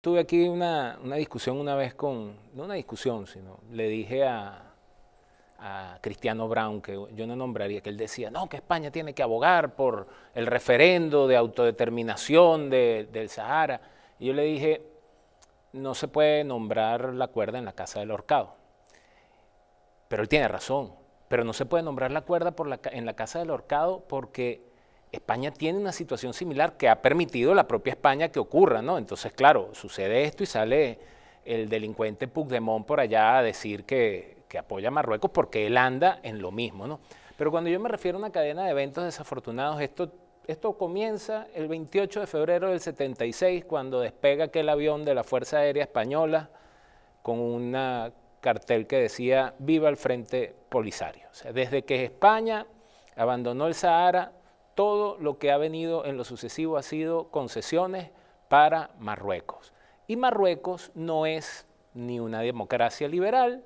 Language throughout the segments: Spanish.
Tuve aquí una, discusión una vez con, no una discusión, sino le dije a, Cristiano Brown, que yo no nombraría, que él decía, no, que España tiene que abogar por el referendo de autodeterminación del Sahara. Y yo le dije, no se puede nombrar la cuerda en la casa del horcado. Pero él tiene razón, pero no se puede nombrar la cuerda por la, en la casa del horcado porque España tiene una situación similar que ha permitido la propia España que ocurra, ¿no? Entonces, claro, sucede esto y sale el delincuente Pugdemont por allá a decir que, apoya a Marruecos porque él anda en lo mismo, ¿no? Pero cuando yo me refiero a una cadena de eventos desafortunados, esto, comienza el 28 de febrero del 76, cuando despega aquel avión de la Fuerza Aérea Española con un cartel que decía Viva el Frente Polisario. desde que España abandonó el Sahara, todo lo que ha venido en lo sucesivo ha sido concesiones para Marruecos. Y Marruecos no es ni una democracia liberal,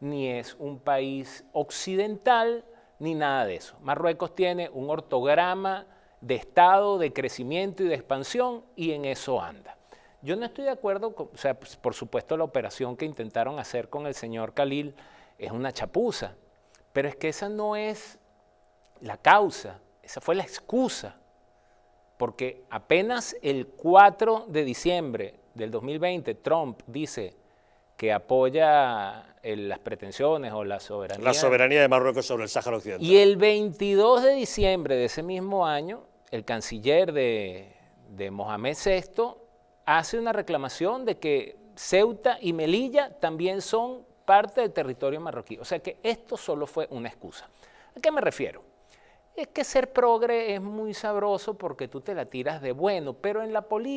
ni es un país occidental, ni nada de eso. Marruecos tiene un ortograma de estado, de crecimiento y de expansión, y en eso anda. Yo no estoy de acuerdo, o sea, pues, por supuesto la operación que intentaron hacer con el señor Khalil es una chapuza, pero es que esa no es la causa esa fue la excusa, porque apenas el 4 de diciembre del 2020 Trump dice que apoya eh, las pretensiones o la soberanía. La soberanía de Marruecos sobre el Sáhara Occidental. Y el 22 de diciembre de ese mismo año, el canciller de, de Mohamed VI hace una reclamación de que Ceuta y Melilla también son parte del territorio marroquí. O sea que esto solo fue una excusa. ¿A qué me refiero? Es que ser progre es muy sabroso porque tú te la tiras de bueno, pero en la política